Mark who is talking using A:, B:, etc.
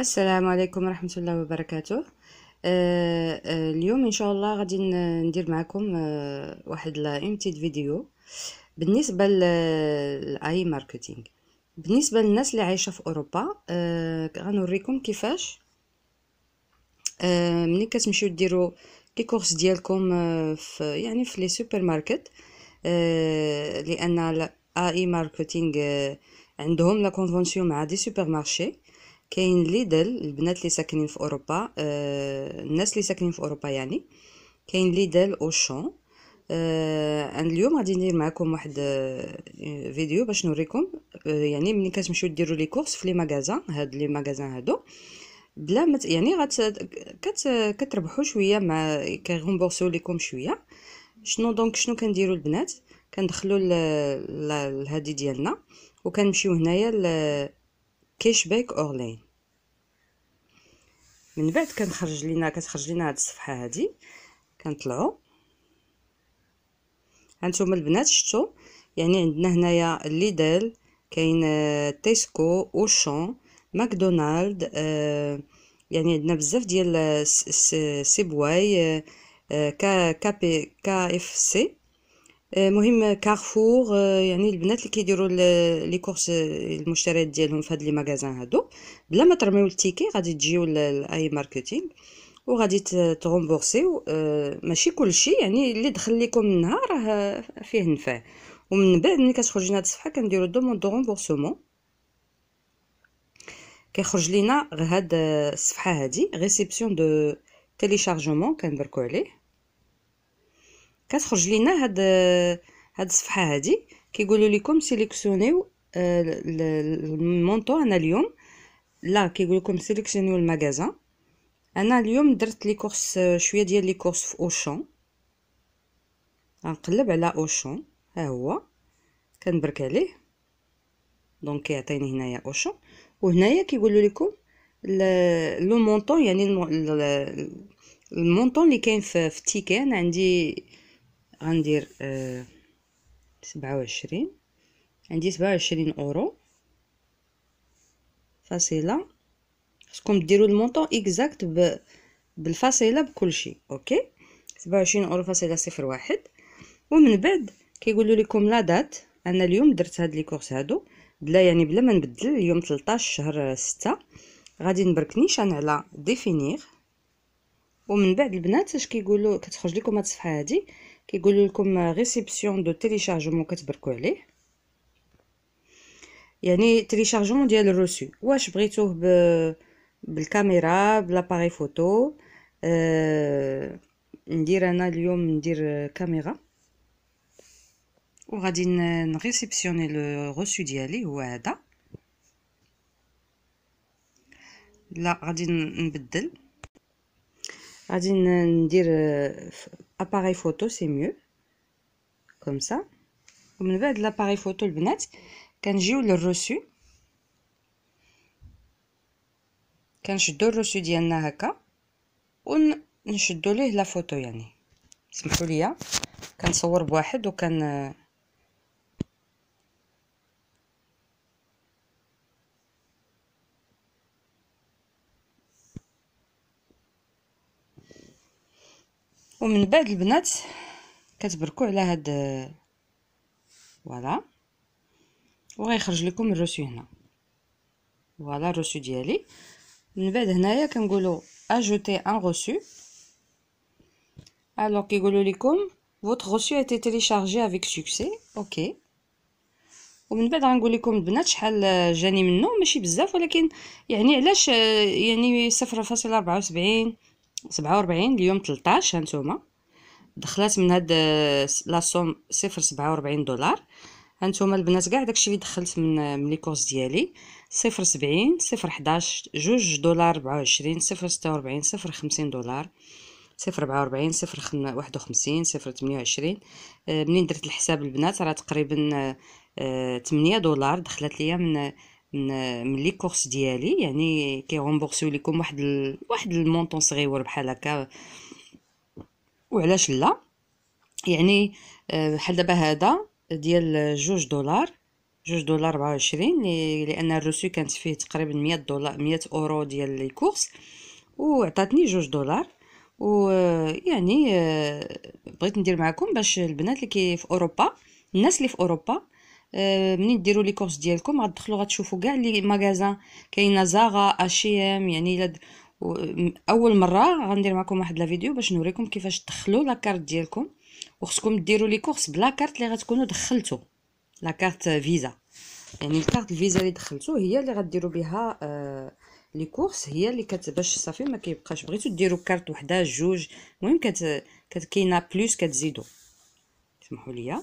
A: السلام عليكم ورحمة الله وبركاته آه آه اليوم إن شاء الله غادي ندير معكم آه واحد لا فيديو بالنسبة للآي ماركتينغ بالنسبة للناس اللي عايشة في أوروبا آه، غنوريكم كيفاش آه، ملي كتمشيو ديرو لي كورس ديالكم آه، في يعني في لي سوبر ماركت لأن الآي ماركتينغ عندهم لا كونفونسيون مع دي سوبر مارشي كاين ليدل البنات اللي ساكنين في اوروبا آه الناس اللي ساكنين في اوروبا يعني كاين ليدل اوشون آه اليوم غادي ندير معكم واحد آه فيديو باش نوريكم آه يعني ملي كتمشيو ديروا لي كورس في لي ماغازان هاد لي ماغازان هادو بلا ما يعني غت كت كتربحوا شويه مع كيغومبورسيو ليكم شويه شنو دونك شنو كنديروا البنات كندخلوا لهادي ديالنا وكنمشيو هنايا كيشباك اورلين من بعد كنخرج لينا كتخرج لينا هاد الصفحه هادي كنطلعوا هانتوما البنات شفتوا يعني عندنا هنايا ليدل كاين آه، تيسكو اوشون ماكدونالد آه يعني عندنا بزاف ديال آه، سيبواي آه, آه، كا بي كا اف سي آه، مهم كارفور آه، يعني البنات اللي كيديروا لي كورس آه، المشتريات ديالهم في هاد لي ماغازان هادو بلا ما ترميو التيكي غادي تجيو لاي ماركتينغ وغادي تغومبورسيو ماشي كلشي يعني اللي دخل لكم النهار راه فيه نفع ومن بعد ملي كتخرجي هاد الصفحه كنديروا دوموند دو غومبورسمون كيخرج لينا غير هاد الصفحه هادي ريسيبسيون دو تيليشارجمون كنبركو عليه كتخرج لينا هاد هاد الصفحه هادي كيقولوا لكم سيليكسيونيو آه، المونطو انا اليوم لا كيقول لكم سيليكسيونيو المغازا انا اليوم درت لي كورس آه، شويه ديال لي كورس في اوشون غنقلب على اوشون ها هو كنبرك عليه دونك كيعطيني هنايا اوشون وهنايا كيقولوا لكم لو مونطون يعني المونطون اللي كاين في التيكي انا عندي غندير آه، سبعة وعشرين عندي سبعة وعشرين اورو فاصله خصكم ديروا المونطون اكزاكت ب... بالفاصله بكلشي اوكي سبعة وعشرين اورو فاصله صفر واحد ومن بعد كيقولوا لكم لا دات انا اليوم درت هاد لي كورس هادو بلا يعني بلا ما نبدل اليوم تلطاش شهر ستة غادي نبرك نيشان على ديفينيغ ومن بعد البنات اش كيقولوا كتخرج لكم هاد الصفحه هادي qui est comme réception de téléchargement que tu peux aller. le reçu. Ou je la caméra, l'appareil photo, euh, dire un allium dire euh, caméra. on je euh, réceptionner le reçu de Ou alors. Je dire appareil photo c'est mieux comme ça Vous va de l'appareil photo le net quand j'ai eu le reçu quand je dois reçu d'y en a on je dois la photo yanni c'est hein. quand ou quand euh, ومن بعد البنات كتبركو على هاد فوالا وغيخرج لكم الروسي هنا فوالا الروسي ديالي من بعد هنايا كنقولوا اجوتي ان روسو الوغ كيقولوا لكم فوت روسو a تيليشارجي افيك سوكسي اوكي ومن بعد غنقول لكم البنات شحال جاني منه ماشي بزاف ولكن يعني علاش يعني 0.74 سبعة وربعين اليوم تلطاش هانتوما دخلات من هاد لاصوم صفر سبعة وربعين دولار هانتوما البنات كاع داكشي اللي دخلت من من لي كورس ديالي صفر سبعين صفر حداش جوج دولار ربعة وعشرين صفر ستة وربعين صفر خمسين دولار صفر ربعة وربعين صفر خم... واحد وخمسين صفر تمنية وعشرين آه، منين درت الحساب البنات راه تقريبا آه، تمنية دولار دخلت ليا من من لي كورس ديالي يعني رومبورسيو لكم واحد ال... واحد المونطون صغيور بحال هكا وعلاش لا يعني آه، بحال دابا هذا ديال جوج دولار جوج دولار ربعة وعشرين لان الرسو كانت فيه تقريبا مية دولار مية اورو ديال لي كورس وعطاتني جوج دولار آه، يعني آه، بغيت ندير معكم باش البنات اللي كي في اوروبا الناس اللي في اوروبا منين ديروا لي كورس ديالكم دخلوا غتشوفوا كاع لي ماغازان كاينه زاغا اشي ام يعني لد... اول مره غندير معكم واحد لا فيديو باش نوريكم كيفاش تدخلوا كارت ديالكم وخصكم ديروا لي كورس بلا كارت اللي غتكونوا دخلتو كارت فيزا يعني الكارت الفيزا اللي دخلتو هي اللي غديروا بها لي كورس هي اللي كت باش صافي ما كيبقاش بغيتو ديروا كارت وحده جوج المهم كت كاينه بلوس كتزيدو سمحوا لي